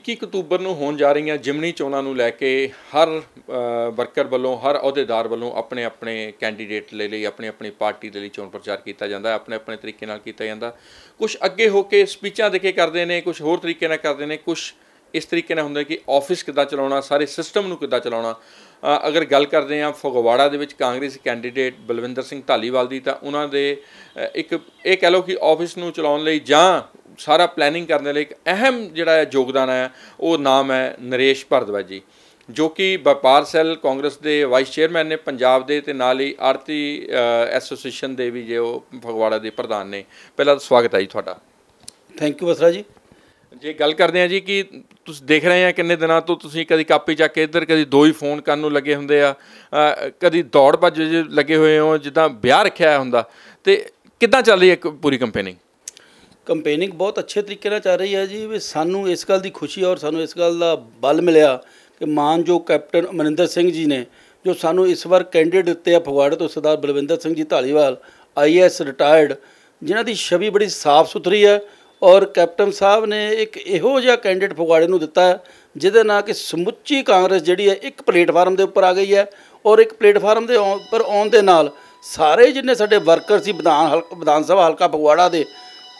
21 October ਨੂੰ ਹੋਣ ਜਾ ਰਹੀਆਂ ਜਿਮਨੀ ਚੋਣਾਂ ਨੂੰ ਲੈ ਕੇ ਹਰ ਵਰਕਰ ਵੱਲੋਂ ਹਰ ਅਹੁਦੇਦਾਰ ਵੱਲੋਂ ਆਪਣੇ ਆਪਣੇ ਕੈਂਡੀਡੇਟ ਲਈ ਲਈ ਆਪਣੇ ਆਪਣੀ ਪਾਰਟੀ ਦੇ ਲਈ ਚੋਣ ਪ੍ਰਚਾਰ ਕੀਤਾ ਜਾਂਦਾ ਹੈ ਆਪਣੇ ਆਪਣੇ ਤਰੀਕੇ ਨਾਲ ਕੀਤਾ ਜਾਂਦਾ ਕੁਝ ਅੱਗੇ ਹੋ ਕੇ ਸਪੀਚਾਂ ਦੇ ਕੇ ਕਰਦੇ ਨੇ ਕੁਝ ਹੋਰ ਤਰੀਕੇ ਨਾਲ ਕਰਦੇ ਨੇ ਕੁਝ ਇਸ ਤਰੀਕੇ ਨਾਲ ਹੁੰਦਾ ਕਿ ਆਫਿਸ ਕਿੱਦਾਂ ਚਲਾਉਣਾ ਸਾਰੇ ਸਿਸਟਮ ਨੂੰ ਕਿੱਦਾਂ ਚਲਾਉਣਾ ਅਗਰ ਗੱਲ ਕਰਦੇ ਆ ਫਗਵਾੜਾ ਦੇ ਵਿੱਚ ਕਾਂਗਰਸ ਕੈਂਡੀਡੇਟ ਬਲਵਿੰਦਰ ਸਿੰਘ ਢਾਲੀਵਾਲ ਦੀ ਤਾਂ ਉਹਨਾਂ ਦੇ ਇੱਕ ਇਹ ਕਹਿ ਲਓ ਕਿ ਆਫਿਸ ਨੂੰ ਚਲਾਉਣ ਲਈ ਜਾਂ ਸਾਰਾ ਪਲੈਨਿੰਗ ਕਰਨ ਦੇ ਲਈ ਇੱਕ ਅਹਿਮ ਜਿਹੜਾ ਯੋਗਦਾਨ ਹੈ ਉਹ ਨਾਮ ਹੈ ਨਰੇਸ਼ ਭਰਦਵਾਜ ਜੀ ਜੋ ਕਿ ਵਪਾਰ ਸੈਲ ਕਾਂਗਰਸ ਦੇ ਵਾਈਸ ਚੇਅਰਮੈਨ ਨੇ ਪੰਜਾਬ ਦੇ ਤੇ ਨਾਲ ਹੀ ਆਰਤੀ ਐਸੋਸੀਏਸ਼ਨ ਦੇ ਵੀ ਜੇ ਉਹ ਫਗਵਾੜਾ ਦੇ ਪ੍ਰਧਾਨ ਨੇ ਪਹਿਲਾਂ ਸਵਾਗਤ ਹੈ ਜੀ ਤੁਹਾਡਾ ਥੈਂਕ ਯੂ ਬਸਰਾ ਜੀ ਜੇ ਗੱਲ ਕਰਦੇ ਆ ਜੀ ਕਿ ਤੁਸੀਂ ਦੇਖ ਰਹੇ ਆ ਕਿੰਨੇ ਦਿਨਾਂ ਤੋਂ ਤੁਸੀਂ ਕਦੀ ਕਾਪੀ ਚੱਕ ਕੇ ਇੱਧਰ ਕਦੀ ਦੋ ਹੀ ਫੋਨ ਕਰਨ ਨੂੰ ਲੱਗੇ ਹੁੰਦੇ ਆ ਕਦੀ ਦੌੜ ਭੱਜ ਲੱਗੇ ਹੋਏ ਹੋ ਜਿੱਦਾਂ ਵਿਆਹ ਰੱਖਿਆ ਹੁੰਦਾ ਤੇ ਕਿੱਦਾਂ ਚੱਲ ਰਹੀ ਹੈ ਪੂਰੀ ਕੰਪੇਨਿੰਗ ਕੰਪੇਨਿੰਗ ਬਹੁਤ ਅੱਛੇ ਤਰੀਕੇ ਨਾਲ ਚੱਲ ਰਹੀ ਹੈ ਜੀ ਵੀ ਸਾਨੂੰ ਇਸ ਗੱਲ ਦੀ ਖੁਸ਼ੀ ਔਰ ਸਾਨੂੰ ਇਸ ਗੱਲ ਦਾ ਬਲ ਮਿਲਿਆ ਕਿ ਜੋ ਕੈਪਟਨ ਅਮਰਿੰਦਰ ਸਿੰਘ ਜੀ ਨੇ ਜੋ ਸਾਨੂੰ ਇਸ ਵਾਰ ਕੈਂਡੀਡੇਟ ਦਿੱਤੇ ਆ ਫਗਵਾੜੇ ਤੋਂ ਸਰਦਾਰ ਬਲਵਿੰਦਰ ਸਿੰਘ ਜੀ ਢਾਲੀਵਾਲ ਆਈਐਸ ਰਿਟਾਇਰਡ ਜਿਨ੍ਹਾਂ ਦੀ ਛਵੀ ਬੜੀ ਸਾਫ਼ ਸੁਥਰੀ ਹੈ ਔਰ ਕੈਪਟਨ ਸਾਹਿਬ ਨੇ ਇੱਕ ਇਹੋ ਜਿਹਾ ਕੈਂਡੀਡੇਟ ਫਗਵਾੜੇ ਨੂੰ ਦਿੱਤਾ ਜਿਹਦੇ ਨਾਲ ਕਿ ਸਮੁੱਚੀ ਕਾਂਗਰਸ ਜਿਹੜੀ ਹੈ ਇੱਕ ਪਲੇਟਫਾਰਮ ਦੇ ਉੱਪਰ ਆ ਗਈ ਹੈ ਔਰ ਇੱਕ ਪਲੇਟਫਾਰਮ ਦੇ ਉੱਪਰ ਆਉਣ ਦੇ ਨਾਲ ਸਾਰੇ ਜਿੰਨੇ ਸਾਡੇ ਵਰਕਰ ਸੀ ਵਿਧਾਨ ਵਿਧਾਨ ਸਭਾ ਹਲਕਾ ਫਗਵਾੜਾ ਦੇ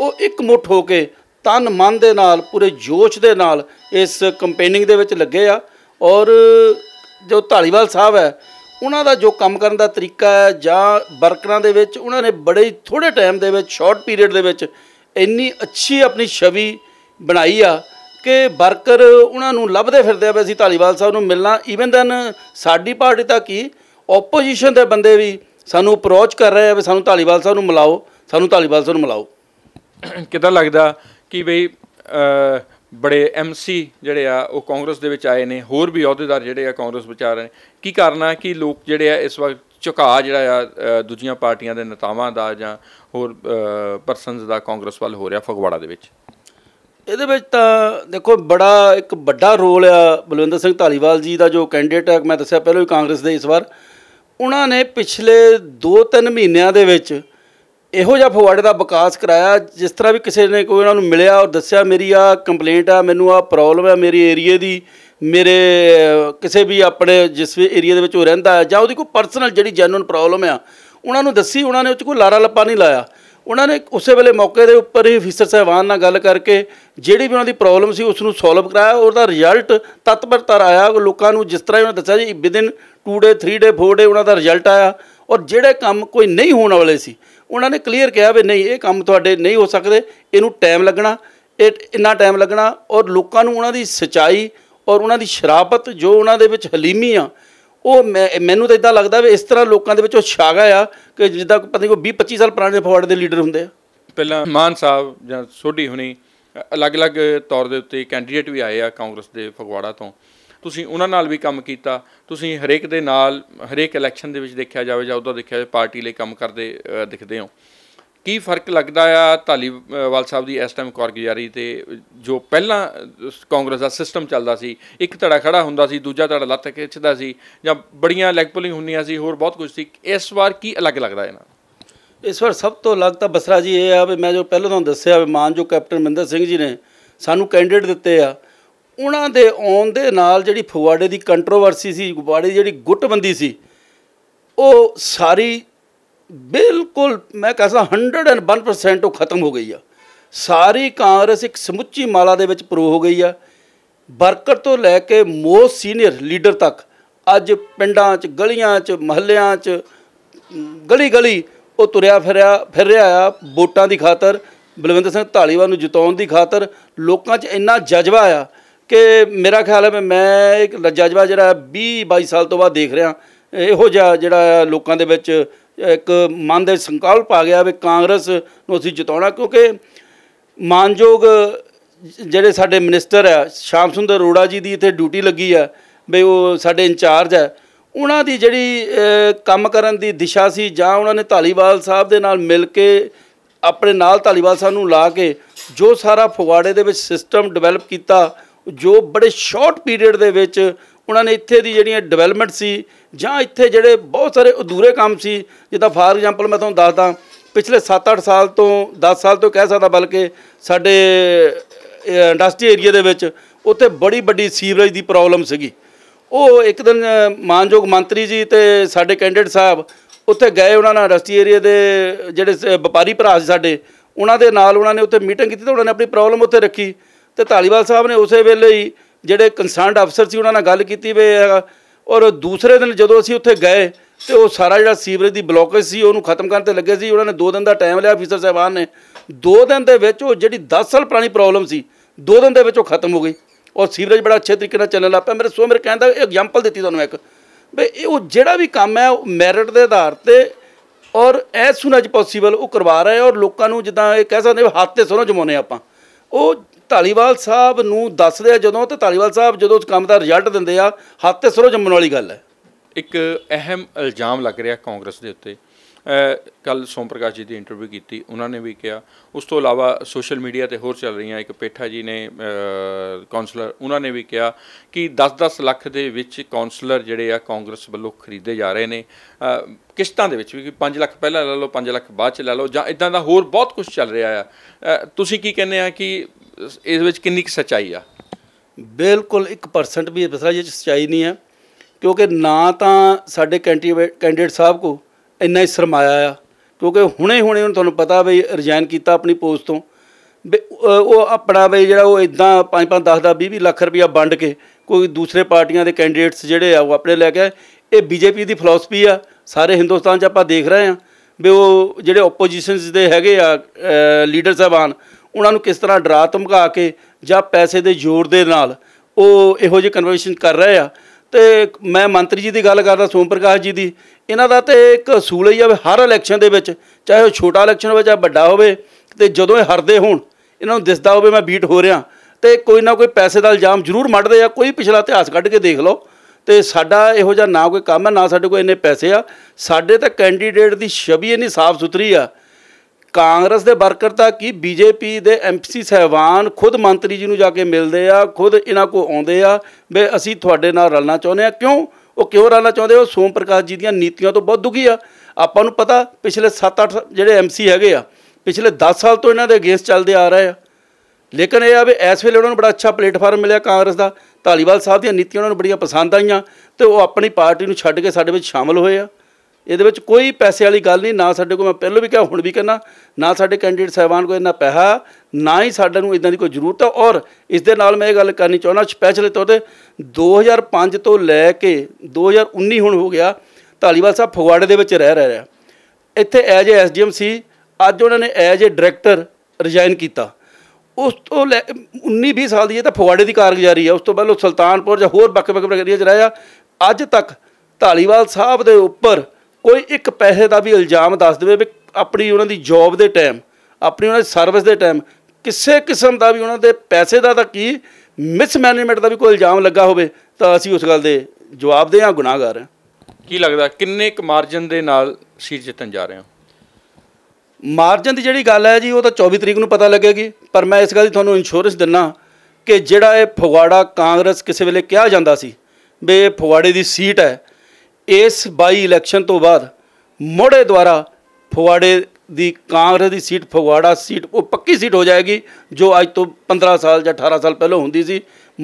ਉਹ ਇੱਕ ਮੁੱਠ ਹੋ ਕੇ ਤਨ ਮਨ ਦੇ ਨਾਲ ਪੂਰੇ ਜੋਸ਼ ਦੇ ਨਾਲ ਇਸ ਕੰਪੇਨਿੰਗ ਦੇ ਵਿੱਚ ਲੱਗੇ ਆ ਔਰ ਜੋ ਢਾਲੀਵਾਲ ਸਾਹਿਬ ਹੈ ਉਹਨਾਂ ਦਾ ਜੋ ਕੰਮ ਕਰਨ ਦਾ ਤਰੀਕਾ ਹੈ ਜਾਂ ਵਰਕਰਾਂ ਦੇ ਵਿੱਚ ਉਹਨਾਂ ਨੇ ਬੜੇ ਥੋੜੇ ਟਾਈਮ ਦੇ ਵਿੱਚ ਸ਼ਾਰਟ ਪੀਰੀਅਡ ਦੇ ਵਿੱਚ ਇੰਨੀ ਅੱਛੀ ਆਪਣੀ ਛਵੀ ਬਣਾਈ ਆ ਕਿ ਵਰਕਰ ਉਹਨਾਂ ਨੂੰ ਲੱਭਦੇ ਫਿਰਦੇ ਆ ਵੀ ਅਸੀਂ ਢਾਲੀਵਾਲ ਸਾਹਿਬ ਨੂੰ ਮਿਲਣਾ ਈਵਨ ਦਨ ਸਾਡੀ ਪਾਰਟੀ ਤਾਂ ਕੀ ਆਪੋਜੀਸ਼ਨ ਦੇ ਬੰਦੇ ਵੀ ਸਾਨੂੰ ਅਪਰੋਚ ਕਰ ਰਹੇ ਆ ਵੀ ਸਾਨੂੰ ਢਾਲੀਵਾਲ ਸਾਹਿਬ ਨੂੰ ਮਿਲਾਓ ਸਾਨੂੰ ਢਾਲੀਵਾਲ ਸਾਹਿਬ ਨੂੰ ਮਿਲਾਓ ਕਿਦਾਂ ਲੱਗਦਾ ਕਿ ਬਈ ਬੜੇ ਐਮਸੀ ਜਿਹੜੇ ਆ ਉਹ ਕਾਂਗਰਸ ਦੇ ਵਿੱਚ ਆਏ ਨੇ ਹੋਰ ਵੀ ਅਹੁਦੇਦਾਰ ਜਿਹੜੇ ਆ ਕਾਂਗਰਸ ਵਿਚਾਰ ਨੇ ਕੀ ਕਾਰਨ ਆ ਕਿ ਲੋਕ ਜਿਹੜੇ ਆ ਇਸ ਵਕਤ ਝੁਕਾ ਜਿਹੜਾ ਆ ਦੂਜੀਆਂ ਪਾਰਟੀਆਂ ਦੇ ਨੇਤਾਵਾਂ ਦਾ ਜਾਂ ਹੋਰ ਪਰਸਨਸ ਦਾ ਕਾਂਗਰਸ ਵੱਲ ਹੋ ਰਿਹਾ ਫਗਵਾੜਾ ਦੇ ਵਿੱਚ ਇਹਦੇ ਵਿੱਚ ਤਾਂ ਦੇਖੋ ਬੜਾ ਇੱਕ ਵੱਡਾ ਰੋਲ ਆ ਬਲਵਿੰਦਰ ਸਿੰਘ ਧਾਲੀਵਾਲ ਜੀ ਦਾ ਜੋ ਕੈਂਡੀਡੇਟ ਹੈ ਮੈਂ ਦੱਸਿਆ ਪਹਿਲਾਂ ਵੀ ਕਾਂਗਰਸ ਦੇ ਇਸ ਵਾਰ ਉਹਨਾਂ ਨੇ ਪਿਛਲੇ 2-3 ਮਹੀਨਿਆਂ ਦੇ ਵਿੱਚ ਇਹੋ ਜਿਹਾ ਫੋਰਵਰਡ ਦਾ ਵਿਕਾਸ ਕਰਾਇਆ ਜਿਸ ਤਰ੍ਹਾਂ ਵੀ ਕਿਸੇ ਨੇ ਕੋਈ ਉਹਨਾਂ ਨੂੰ ਮਿਲਿਆ ਔਰ ਦੱਸਿਆ ਮੇਰੀ ਆ ਕੰਪਲੇਂਟ ਆ ਮੈਨੂੰ ਆ ਪ੍ਰੋਬਲਮ ਆ ਮੇਰੀ ਏਰੀਆ ਦੀ ਮੇਰੇ ਕਿਸੇ ਵੀ ਆਪਣੇ ਜਿਸ ਵੀ ਏਰੀਆ ਦੇ ਵਿੱਚ ਉਹ ਰਹਿੰਦਾ ਜਾਂ ਉਹਦੀ ਕੋਈ ਪਰਸਨਲ ਜਿਹੜੀ ਜੈਨੂਨ ਪ੍ਰੋਬਲਮ ਆ ਉਹਨਾਂ ਨੂੰ ਦੱਸੀ ਉਹਨਾਂ ਨੇ ਉਹ ਚ ਕੋਈ ਲਾਰਾ ਲੱਪਾ ਨਹੀਂ ਲਾਇਆ ਉਹਨਾਂ ਨੇ ਉਸੇ ਵੇਲੇ ਮੌਕੇ ਦੇ ਉੱਪਰ ਹੀ ਅਫੀਸਰ ਸਹਿਬਾਨ ਨਾਲ ਗੱਲ ਕਰਕੇ ਜਿਹੜੀ ਵੀ ਉਹਨਾਂ ਦੀ ਪ੍ਰੋਬਲਮ ਸੀ ਉਸ ਨੂੰ ਸੋਲਵ ਕਰਾਇਆ ਉਹਦਾ ਰਿਜ਼ਲਟ ਤਤਪਰਤਾ ਆਇਆ ਲੋਕਾਂ ਨੂੰ ਜਿਸ ਤਰ੍ਹਾਂ ਉਹਨਾਂ ਦੱਸਿਆ ਜੀ ਵਿਦਿਨ 2 ਡੇ 3 ਡੇ 4 ਡੇ ਉਹਨਾਂ ਦਾ ਰਿਜ਼ਲਟ ਆਇਆ ਔਰ ਜਿਹੜੇ ਕੰਮ ਕੋਈ ਨਹੀਂ ਹੋਣ ਵਾਲੇ ਸੀ ਉਹਨਾਂ ਨੇ ਕਲੀਅਰ ਕਿਹਾ ਵੀ ਨਹੀਂ ਇਹ ਕੰਮ ਤੁਹਾਡੇ ਨਹੀਂ ਹੋ ਸਕਦੇ ਇਹਨੂੰ ਟਾਈਮ ਲੱਗਣਾ ਇਹ ਇੰਨਾ ਟਾਈਮ ਲੱਗਣਾ ਔਰ ਲੋਕਾਂ ਨੂੰ ਉਹਨਾਂ ਦੀ ਸਚਾਈ ਔਰ ਉਹਨਾਂ ਦੀ ਸ਼ਰਾਫਤ ਜੋ ਉਹਨਾਂ ਦੇ ਵਿੱਚ ਹਲੀਮੀ ਆ ਉਹ ਮੈਨੂੰ ਤਾਂ ਇਦਾਂ ਲੱਗਦਾ ਵੀ ਇਸ ਤਰ੍ਹਾਂ ਲੋਕਾਂ ਦੇ ਵਿੱਚ ਉਹ ਛਾਗਾ ਆ ਕਿ ਜਿੱਦਾਂ ਪਤਾ ਨਹੀਂ ਕੋ 20 25 ਸਾਲ ਪੁਰਾਣੇ ਫੋਰਡ ਦੇ ਲੀਡਰ ਹੁੰਦੇ ਆ ਪਹਿਲਾਂ ਮਾਨ ਸਾਹਿਬ ਜਾਂ ਸੋਢੀ ਹੁਣੀ ਅਲੱਗ-ਅਲੱਗ ਤੌਰ ਦੇ ਉੱਤੇ ਕੈਂਡੀਡੇਟ ਵੀ ਆਏ ਆ ਕਾਂਗਰਸ ਦੇ ਫਗਵਾੜਾ ਤੋਂ ਤੁਸੀਂ ਉਹਨਾਂ ਨਾਲ ਵੀ ਕੰਮ ਕੀਤਾ ਤੁਸੀਂ ਹਰੇਕ ਦੇ ਨਾਲ ਹਰੇਕ ਇਲੈਕਸ਼ਨ ਦੇ ਵਿੱਚ ਦੇਖਿਆ ਜਾਵੇ ਜਾਂ ਉਹਦਾ ਦੇਖਿਆ ਜਾਵੇ ਪਾਰਟੀ ਲਈ ਕੰਮ ਕਰਦੇ ਦਿਖਦੇ ਹੋ ਕੀ ਫਰਕ ਲੱਗਦਾ ਆ ਧਾਲੀਵਾਲ ਸਾਹਿਬ ਦੀ ਇਸ ਟਾਈਮ ਕਾਰਗੁਜ਼ਾਰੀ ਤੇ ਜੋ ਪਹਿਲਾਂ ਕਾਂਗਰਸ ਦਾ ਸਿਸਟਮ ਚੱਲਦਾ ਸੀ ਇੱਕ ਧੜਾ ਖੜਾ ਹੁੰਦਾ ਸੀ ਦੂਜਾ ਧੜਾ ਲੱਤ ਖਿੱਚਦਾ ਸੀ ਜਾਂ ਬੜੀਆਂ ਲੈਗ ਪੁਲਿੰਗ ਹੁੰਦੀਆਂ ਸੀ ਹੋਰ ਬਹੁਤ ਕੁਝ ਸੀ ਇਸ ਵਾਰ ਕੀ ਅਲੱਗ ਲੱਗਦਾ ਇਹਨਾਂ ਇਸ ਵਾਰ ਸਭ ਤੋਂ ਅਲੱਗ ਤਾਂ ਬਸਰਾ ਜੀ ਇਹ ਆ ਵੀ ਮੈਂ ਜੋ ਪਹਿਲਾਂ ਤੁਹਾਨੂੰ ਦੱਸਿਆ ਵੀ ਮਾਨ ਜੋ ਕੈਪਟਨ ਮਿੰਦਰ ਸਿੰਘ ਜੀ ਨੇ ਸਾਨੂੰ ਕੈਂਡੀਡੇਟ ਦਿੱਤੇ ਆ ਉਹਨਾਂ ਦੇ ਆਉਣ ਦੇ ਨਾਲ ਜਿਹੜੀ ਫਵਾੜੇ ਦੀ ਕੰਟਰੋਵਰਸੀ ਸੀ ਗੁਬਾੜੇ ਦੀ ਜਿਹੜੀ ਗੁੱਟਬੰਦੀ ਸੀ ਉਹ ਸਾਰੀ ਬਿਲਕੁਲ ਮੈਂ ਕਹਾਂ 101% ਉਹ ਖਤਮ ਹੋ ਗਈ ਆ ਸਾਰੀ ਕਾਂਗਰਸ ਇੱਕ ਸਮੁੱਚੀ ਮਾਲਾ ਦੇ ਵਿੱਚ ਪਰੋ ਹੋ ਗਈ ਆ ਵਰਕਰ ਤੋਂ ਲੈ ਕੇ ਮੋਸ ਸੀਨੀਅਰ ਲੀਡਰ ਤੱਕ ਅੱਜ ਪਿੰਡਾਂ 'ਚ ਗਲੀਆਂ 'ਚ ਮਹੱਲਿਆਂ 'ਚ ਗਲੀ ਗਲੀ ਉਹ ਤੁਰਿਆ ਫਿਰਿਆ ਫਿਰ ਰਿਹਾ ਆ ਵੋਟਾਂ ਦੀ ਖਾਤਰ ਬਲਵਿੰਦਰ ਸਿੰਘ ਢਾਲੀਵਾਲ ਨੂੰ ਜਿਤਾਉਣ ਦੀ ਖਾਤਰ ਲੋਕਾਂ 'ਚ ਇੰਨਾ ਜਜ਼ਬਾ ਆ ਕਿ ਮੇਰਾ ਖਿਆਲ ਹੈ ਮੈਂ ਇੱਕ ਲੱਜਾਜਵਾ ਜਿਹੜਾ 20 22 ਸਾਲ ਤੋਂ ਬਾਅਦ ਦੇਖ ਰਿਹਾ ਇਹੋ ਜਿਹਾ ਜਿਹੜਾ ਲੋਕਾਂ ਦੇ ਵਿੱਚ ਇੱਕ ਮਨ ਦੇ ਸੰਕਲਪ ਆ ਗਿਆ ਵੀ ਕਾਂਗਰਸ ਨੂੰ ਅਸੀਂ ਜਿਤਾਉਣਾ ਕਿਉਂਕਿ ਮਾਨਯੋਗ ਜਿਹੜੇ ਸਾਡੇ ਮਿਨਿਸਟਰ ਆ ਸ਼ਾਮ ਸੁੰਦਰ ਰੋੜਾ ਜੀ ਦੀ ਇੱਥੇ ਡਿਊਟੀ ਲੱਗੀ ਆ ਵੀ ਉਹ ਸਾਡੇ ਇੰਚਾਰਜ ਆ ਉਹਨਾਂ ਦੀ ਜਿਹੜੀ ਕੰਮ ਕਰਨ ਦੀ ਦਿਸ਼ਾ ਸੀ ਜਾਂ ਉਹਨਾਂ ਨੇ ਧਾਲੀਵਾਲ ਸਾਹਿਬ ਦੇ ਨਾਲ ਮਿਲ ਕੇ ਆਪਣੇ ਨਾਲ ਧਾਲੀਵਾਲ ਸਾਹਿਬ ਨੂੰ ਲਾ ਕੇ ਜੋ ਸਾਰਾ ਫਗਵਾੜੇ ਦੇ ਵਿੱਚ ਸਿਸਟਮ ਡਿਵੈਲਪ ਕੀਤਾ ਜੋ ਬੜੇ ਸ਼ਾਰਟ ਪੀਰੀਅਡ ਦੇ ਵਿੱਚ ਉਹਨਾਂ ਨੇ ਇੱਥੇ ਦੀ ਜਿਹੜੀਆਂ ਡਿਵੈਲਪਮੈਂਟ ਸੀ ਜਾਂ ਇੱਥੇ ਜਿਹੜੇ ਬਹੁਤ ਸਾਰੇ ਅਧੂਰੇ ਕੰਮ ਸੀ ਜਿੱਦਾਂ ਫਾਰ ਐਗਜ਼ਾਮਪਲ ਮੈਂ ਤੁਹਾਨੂੰ ਦੱਸਦਾ ਪਿਛਲੇ 7-8 ਸਾਲ ਤੋਂ 10 ਸਾਲ ਤੋਂ ਕਹਿ ਸਕਦਾ ਬਲਕਿ ਸਾਡੇ ਇੰਡਸਟਰੀ ਏਰੀਆ ਦੇ ਵਿੱਚ ਉੱਥੇ ਬੜੀ ਵੱਡੀ ਸੀਵਰੇਜ ਦੀ ਪ੍ਰੋਬਲਮ ਸੀਗੀ ਉਹ ਇੱਕ ਦਿਨ ਮਾਨਯੋਗ ਮੰਤਰੀ ਜੀ ਤੇ ਸਾਡੇ ਕੈਂਡੀਡੇਟ ਸਾਹਿਬ ਉੱਥੇ ਗਏ ਉਹਨਾਂ ਨਾਲ ਇੰਡਸਟਰੀ ਏਰੀਆ ਦੇ ਜਿਹੜੇ ਵਪਾਰੀ ਭਰਾ ਸੀ ਸਾਡੇ ਉਹਨਾਂ ਦੇ ਨਾਲ ਉਹਨਾਂ ਨੇ ਉੱਥੇ ਮੀਟਿੰਗ ਕੀਤੀ ਤੇ ਉਹਨਾਂ ਨੇ ਆਪਣੀ ਪ੍ਰੋਬਲਮ ਉੱਥੇ ਰੱਖੀ ਤੇ ਧਾਲੀਵਾਲ ਸਾਹਿਬ ਨੇ ਉਸੇ ਵੇਲੇ ਹੀ ਜਿਹੜੇ ਕੰਸਰਨਡ ਅਫਸਰ ਸੀ ਉਹਨਾਂ ਨਾਲ ਗੱਲ ਕੀਤੀ ਵੇ ਔਰ ਦੂਸਰੇ ਦਿਨ ਜਦੋਂ ਅਸੀਂ ਉੱਥੇ ਗਏ ਤੇ ਉਹ ਸਾਰਾ ਜਿਹੜਾ ਸੀਵਰੇਜ ਦੀ ਬਲੋਕੇਜ ਸੀ ਉਹਨੂੰ ਖਤਮ ਕਰਨ ਤੇ ਲੱਗੇ ਸੀ ਉਹਨਾਂ ਨੇ 2 ਦਿਨ ਦਾ ਟਾਈਮ ਲਿਆ ਅਫੀਸਰ ਸਾਹਿਬਾਨ ਨੇ 2 ਦਿਨ ਦੇ ਵਿੱਚ ਉਹ ਜਿਹੜੀ 10 ਸਾਲ ਪੁਰਾਣੀ ਪ੍ਰੋਬਲਮ ਸੀ 2 ਦਿਨ ਦੇ ਵਿੱਚ ਉਹ ਖਤਮ ਹੋ ਗਈ ਔਰ ਸੀਵਰੇਜ ਬੜਾ ਅੱਛੇ ਤਰੀਕੇ ਨਾਲ ਚੱਲਣ ਲੱਗਾ ਮੇਰੇ ਸੋ ਮੇਰੇ ਕਹਿੰਦਾ ਇੱਕ ਐਗਜ਼ਾਮਪਲ ਦਿੱਤੀ ਤੁਹਾਨੂੰ ਇੱਕ ਬਈ ਇਹ ਉਹ ਜਿਹੜਾ ਵੀ ਕੰਮ ਹੈ ਉਹ ਮੈਰਿਟ ਦੇ ਆਧਾਰ ਤੇ ਔਰ ਐਸ ਸੁਨ ਐਜ ਪੋਸੀਬਲ ਉਹ ਕਰਵਾ ਰਹੇ ਔਰ ਲੋਕਾਂ ਨੂੰ ਜਿੱਦਾਂ ਇਹ ਕਹਿ ਸਕਦੇ ਹੱਥ ਤੇ ਸੋਨਾ ਜਮਾਉਨੇ ਆਪਾਂ ਉਹ ਧਾਲੀਵਾਲ ਸਾਹਿਬ ਨੂੰ ਦੱਸਦੇ ਆ ਜਦੋਂ ਤੇ ਧਾਲੀਵਾਲ ਸਾਹਿਬ ਜਦੋਂ ਉਸ ਕੰਮ ਦਾ ਰਿਜ਼ਲਟ ਦਿੰਦੇ ਆ ਹੱਥ ਤੇ ਸਰੋਂ ਜੰਮਣ ਵਾਲੀ ਗੱਲ ਹੈ ਇੱਕ ਅਹਿਮ ਇਲਜ਼ਾਮ ਲੱਗ ਰਿਹਾ ਕਾਂਗਰਸ ਦੇ ਉੱਤੇ ਕੱਲ ਸੋਮ ਪ੍ਰਕਾਸ਼ ਜੀ ਦੀ ਇੰਟਰਵਿਊ ਕੀਤੀ ਉਹਨਾਂ ਨੇ ਵੀ ਕਿਹਾ ਉਸ ਤੋਂ ਇਲਾਵਾ ਸੋਸ਼ਲ ਮੀਡੀਆ ਤੇ ਹੋਰ ਚੱਲ ਰਹੀਆਂ ਇੱਕ ਪੇਠਾ ਜੀ ਨੇ ਕਾਉਂਸਲਰ ਉਹਨਾਂ ਨੇ ਵੀ ਕਿਹਾ ਕਿ 10-10 ਲੱਖ ਦੇ ਵਿੱਚ ਕਾਉਂਸਲਰ ਜਿਹੜੇ ਆ ਕਾਂਗਰਸ ਵੱਲੋਂ ਖਰੀਦੇ ਜਾ ਰਹੇ ਨੇ ਕਿਸ਼ਤਾਂ ਦੇ ਵਿੱਚ ਵੀ 5 ਲੱਖ ਪਹਿਲਾਂ ਲੈ ਲਓ 5 ਲੱਖ ਬਾਅਦ ਚ ਲੈ ਲਓ ਜਾਂ ਇਦਾਂ ਦਾ ਹੋਰ ਬਹੁਤ ਕੁਝ ਚੱਲ ਰਿਹਾ ਆ ਤੁਸੀਂ ਕੀ ਕਹਿੰਦੇ ਆ ਕਿ ਇਸ ਵਿੱਚ ਕਿੰਨੀ ਸੱਚਾਈ ਆ ਬਿਲਕੁਲ 1% ਵੀ ਬਸਰਾ ਜੀ ਸੱਚਾਈ ਨਹੀਂ ਹੈ ਕਿਉਂਕਿ ਨਾ ਤਾਂ ਸਾਡੇ ਕੈਂਡੀਡੇਟ ਸਾਹਿਬ ਕੋ ਇੰਨਾ ਹੀ ਸਰਮਾਇਆ ਆ ਕਿਉਂਕਿ ਹੁਣੇ ਹੁਣੇ ਉਹਨਾਂ ਤੁਹਾਨੂੰ ਪਤਾ ਵੀ ਰਿਜ਼ਾਈਨ ਕੀਤਾ ਆਪਣੀ ਪੋਸਟ ਤੋਂ ਉਹ ਆਪਣਾ ਵੀ ਜਿਹੜਾ ਉਹ ਇਦਾਂ 5 5 10 10 20 ਲੱਖ ਰੁਪਇਆ ਵੰਡ ਕੇ ਕੋਈ ਦੂਸਰੇ ਪਾਰਟੀਆਂ ਦੇ ਕੈਂਡੀਡੇਟਸ ਜਿਹੜੇ ਆ ਉਹ ਆਪਣੇ ਲੈ ਕੇ ਇਹ ਬੀਜੇਪੀ ਦੀ ਫਿਲਾਸਫੀ ਆ ਸਾਰੇ ਹਿੰਦੁਸਤਾਨ 'ਚ ਆਪਾਂ ਦੇਖ ਰਹੇ ਆ ਵੀ ਉਹ ਜਿਹੜੇ ਆਪੋਜੀਸ਼ਨਸ ਦੇ ਹੈਗੇ ਆ ਲੀਡਰ ਸਾਹਿਬਾਨ ਉਹਨਾਂ ਨੂੰ ਕਿਸ ਤਰ੍ਹਾਂ ਡਰਾ ਧਮਕਾ ਕੇ ਜਾਂ ਪੈਸੇ ਦੇ ਜ਼ੋਰ ਦੇ ਨਾਲ ਉਹ ਇਹੋ ਜਿਹੇ ਕਨਵਰਸੇਸ਼ਨ ਕਰ ਰਹੇ ਆ ਤੇ ਮੈਂ ਮੰਤਰੀ ਜੀ ਦੀ ਗੱਲ ਕਰਦਾ ਸੋਮ ਪ੍ਰਕਾਸ਼ ਜੀ ਦੀ ਇਹਨਾਂ ਦਾ ਤੇ ਇੱਕ ਸੂਲ ਹੀ ਆ ਹਰ ਇਲੈਕਸ਼ਨ ਦੇ ਵਿੱਚ ਚਾਹੇ ਉਹ ਛੋਟਾ ਇਲੈਕਸ਼ਨ ਹੋਵੇ ਜਾਂ ਵੱਡਾ ਹੋਵੇ ਤੇ ਜਦੋਂ ਇਹ ਹਰਦੇ ਹੋਣ ਇਹਨਾਂ ਨੂੰ ਦਿਸਦਾ ਹੋਵੇ ਮੈਂ ਬੀਟ ਹੋ ਰਿਹਾ ਤੇ ਕੋਈ ਨਾ ਕੋਈ ਪੈਸੇ ਦਾ ਇਲਜ਼ਾਮ ਜ਼ਰੂਰ ਮੜਦੇ ਆ ਕੋਈ ਪਿਛਲਾ ਇਤਿਹਾਸ ਕੱਢ ਕੇ ਦੇਖ ਲਓ ਤੇ ਸਾਡਾ ਇਹੋ ਜਿਹਾ ਨਾ ਕੋਈ ਕੰਮ ਹੈ ਨਾ ਸਾਡੇ ਕੋਲ ਇੰਨੇ ਪੈਸੇ ਆ ਸਾਡੇ ਤਾਂ ਕੈਂਡੀਡੇਟ ਦੀ ਛਵੀ ਇੰਨੀ ਸਾਫ਼ ਸੁਥਰੀ ਆ ਕਾਂਗਰਸ ਦੇ ਵਰਕਰ ਤਾਂ ਕੀ ਬੀਜੇਪੀ ਦੇ ਐਮਪੀਸੀ ਸਹਿਵਾਨ ਖੁਦ ਮੰਤਰੀ ਜੀ ਨੂੰ ਜਾ ਕੇ ਮਿਲਦੇ ਆ ਖੁਦ ਇਹਨਾਂ ਕੋ ਆਉਂਦੇ ਆ ਵੀ ਅਸੀਂ ਤੁਹਾਡੇ ਨਾਲ ਰਲਣਾ ਚਾਹੁੰਦੇ ਆ ਕਿਉਂ ਉਹ ਕਿਉਂ ਰਲਣਾ ਚਾਹੁੰਦੇ ਉਹ ਸੋਮ ਪ੍ਰਕਾਸ਼ ਜੀ ਦੀਆਂ ਨੀਤੀਆਂ ਤੋਂ ਬਹੁਤ ਦੁਖੀ ਆ ਆਪਾਂ ਨੂੰ ਪਤਾ ਪਿਛਲੇ 7-8 ਜਿਹੜੇ ਐਮਸੀ ਹੈਗੇ ਆ ਪਿਛਲੇ 10 ਸਾਲ ਤੋਂ ਇਹਨਾਂ ਦੇ ਅਗੇਂਸਟ ਚੱਲਦੇ ਆ ਰਹੇ ਆ ਲੇਕਿਨ ਇਹ ਆ ਵੀ ਇਸ ਵੇਲੇ ਉਹਨਾਂ ਨੂੰ ਬੜਾ ਅੱਛਾ ਪਲੇਟਫਾਰਮ ਮਿਲਿਆ ਕਾਂਗਰਸ ਦਾ ਧਾਲੀਵਾਲ ਸਾਹਿਬ ਦੀਆਂ ਨੀਤੀਆਂ ਉਹਨਾਂ ਨੂੰ ਬੜੀਆਂ ਪਸੰਦ ਆਈਆਂ ਤੇ ਉਹ ਆਪਣੀ ਪਾਰਟੀ ਨੂੰ ਛੱਡ ਕੇ ਸਾਡੇ ਵਿੱਚ ਸ਼ਾਮਲ ਹੋਏ ਆ ਇਹਦੇ ਵਿੱਚ ਕੋਈ ਪੈਸੇ ਵਾਲੀ ਗੱਲ ਨਹੀਂ ਨਾ ਸਾਡੇ ਕੋਲ ਮੈਂ ਪਹਿਲਾਂ ਵੀ ਕਿਹਾ ਹੁਣ ਵੀ ਕਹਿੰਦਾ ਨਾ ਸਾਡੇ ਕੈਂਡੀਡੇਟ ਸਹਿਬਾਨ ਕੋਲ ਇੰਨਾ ਪੈਸਾ ਨਾ ਹੀ ਸਾਡੇ ਨੂੰ ਇਦਾਂ ਦੀ ਕੋਈ ਜ਼ਰੂਰਤ ਹੈ ਔਰ ਇਸ ਦੇ ਨਾਲ ਮੈਂ ਇਹ ਗੱਲ ਕਰਨੀ ਚਾਹੁੰਦਾ ਸਪੈਸ਼ਲ ਤੌਰ ਤੇ 2005 ਤੋਂ ਲੈ ਕੇ 2019 ਹੁਣ ਹੋ ਗਿਆ ਢਾਲੀਵਾਲ ਸਾਹਿਬ ਫਗਵਾੜੇ ਦੇ ਵਿੱਚ ਰਹਿ ਰਿਹਾ ਇੱਥੇ ਐਜ ਐ ਐਸਡੀਐਮ ਸੀ ਅੱਜ ਉਹਨਾਂ ਨੇ ਐਜ ਐ ਡਾਇਰੈਕਟਰ ਰਿਜ਼ਾਈਨ ਕੀਤਾ ਉਸ ਤੋਂ 19 20 ਸਾਲ ਦੀ ਇਹ ਤਾਂ ਫਗਵਾੜੇ ਦੀ ਕਾਰਗੁਜ਼ਾਰੀ ਹੈ ਉਸ ਤੋਂ ਪਹਿਲਾਂ ਸੁਲਤਾਨਪੁਰ ਜਾਂ ਹੋਰ ਬੱਕ ਬੱਕ ਏਰੀਆ 'ਚ ਅੱਜ ਤੱਕ ਢਾਲੀਵਾਲ ਸਾਹਿਬ ਦੇ ਉੱਪਰ ਕੋਈ ਇੱਕ ਪੈਸੇ ਦਾ ਵੀ ਇਲਜ਼ਾਮ ਦੱਸ ਦੇਵੇ ਵੀ ਆਪਣੀ ਉਹਨਾਂ ਦੀ ਜੌਬ ਦੇ ਟਾਈਮ ਆਪਣੀ ਉਹਨਾਂ ਦੀ ਸਰਵਿਸ ਦੇ ਟਾਈਮ ਕਿਸੇ ਕਿਸਮ ਦਾ ਵੀ ਉਹਨਾਂ ਦੇ ਪੈਸੇ ਦਾ ਤਾਂ ਕੀ ਮਿਸਮੈਨੇਜਮੈਂਟ ਦਾ ਵੀ ਕੋਈ ਇਲਜ਼ਾਮ ਲੱਗਾ ਹੋਵੇ ਤਾਂ ਅਸੀਂ ਉਸ ਗੱਲ ਦੇ ਜਵਾਬ ਦੇ ਹਾਂ ਗੁਨਾਹਗਾਰ ਹਾਂ ਕੀ ਲੱਗਦਾ ਕਿੰਨੇ ਕੁ ਮਾਰਜਨ ਦੇ ਨਾਲ ਸੀਟ ਜਿੱਤਣ ਜਾ ਰਹੇ ਹਾਂ ਮਾਰਜਨ ਦੀ ਜਿਹੜੀ ਗੱਲ ਹੈ ਜੀ ਉਹ ਤਾਂ 24 ਤਰੀਕ ਨੂੰ ਪਤਾ ਲੱਗੇਗੀ ਪਰ ਮੈਂ ਇਸ ਗੱਲ ਦੀ ਤੁਹਾਨੂੰ ਇੰਸ਼ੋਰੈਂਸ ਦਿੰਨਾ ਕਿ ਜਿਹੜਾ ਇਹ ਫਗਵਾੜਾ ਕਾਂਗਰਸ ਕਿਸੇ ਵੇਲੇ ਕਿਹਾ ਜਾਂਦਾ ਸੀ ਵੀ ਇਹ ਫਗਵਾੜੇ ਦੀ ਸੀਟ ਹੈ ਇਸ ਬਾਈ ਇਲੈਕਸ਼ਨ ਤੋਂ ਬਾਅਦ ਮੋੜੇ ਦੁਆਰਾ ਫਗਵਾੜੇ ਦੀ ਕਾਂਗਰਸ ਦੀ ਸੀਟ ਫਗਵਾੜਾ ਸੀਟ ਉਹ ਪੱਕੀ ਸੀਟ ਹੋ ਜਾਏਗੀ ਜੋ ਅੱਜ ਤੋਂ 15 ਸਾਲ ਜਾਂ 18 ਸਾਲ ਪਹਿਲਾਂ ਹੁੰਦੀ ਸੀ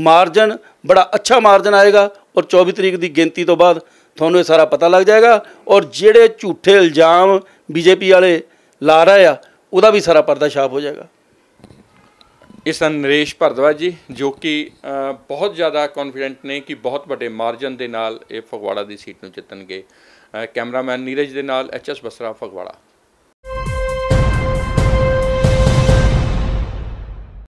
ਮਾਰਜਨ ਬੜਾ ਅੱਛਾ ਮਾਰਜਨ ਆਏਗਾ ਔਰ 24 ਤਰੀਕ ਦੀ ਗਿਣਤੀ ਤੋਂ ਬਾਅਦ ਤੁਹਾਨੂੰ ਇਹ ਸਾਰਾ ਪਤਾ ਲੱਗ ਜਾਏਗਾ ਔਰ ਜਿਹੜੇ ਝੂਠੇ ਇਲਜ਼ਾਮ ਬੀਜੇਪੀ ਵਾਲੇ ਲਾ ਰਹੇ ਆ ਉਹਦਾ ਵੀ ਸਾਰਾ ਪਰਦਾ ਸ਼ਾਫ ਹੋ ਜਾਏਗਾ ਇਸ ਅਨਰੇਸ਼ ਨਰੇਸ਼ ਭਰਦਵਾ ਜੀ ਜੋ ਕਿ ਬਹੁਤ ਜ਼ਿਆਦਾ ਕੌਨਫੀਡੈਂਟ ਨੇ ਕਿ ਬਹੁਤ ਵੱਡੇ ਮਾਰਜਨ ਦੇ ਨਾਲ ਇਹ ਫਗਵਾੜਾ ਦੀ ਸੀਟ ਨੂੰ ਜਿੱਤਣਗੇ ਕੈਮਰਾਮੈਨ ਨੀਰਜ ਦੇ ਨਾਲ ਐਚਐਸ ਬਸਰਾ ਫਗਵਾੜਾ